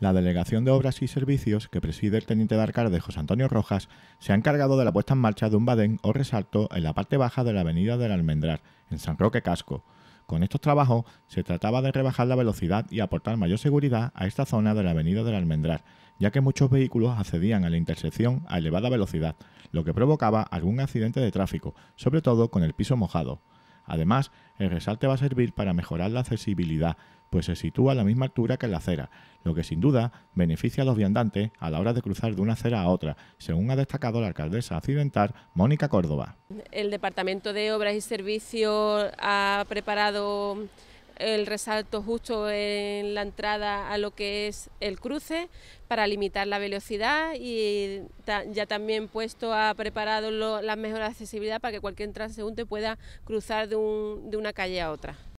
La Delegación de Obras y Servicios, que preside el teniente de alcalde José Antonio Rojas, se ha encargado de la puesta en marcha de un badén o resalto en la parte baja de la avenida del Almendrar, en San Roque Casco. Con estos trabajos se trataba de rebajar la velocidad y aportar mayor seguridad a esta zona de la avenida del Almendrar, ya que muchos vehículos accedían a la intersección a elevada velocidad, lo que provocaba algún accidente de tráfico, sobre todo con el piso mojado. Además, el resalte va a servir para mejorar la accesibilidad, pues se sitúa a la misma altura que la acera, lo que sin duda beneficia a los viandantes a la hora de cruzar de una acera a otra, según ha destacado la alcaldesa accidental Mónica Córdoba. El Departamento de Obras y Servicios ha preparado el resalto justo en la entrada a lo que es el cruce para limitar la velocidad y ya también puesto ha preparado la mejor accesibilidad para que cualquier transeúnte pueda cruzar de, de una calle a otra.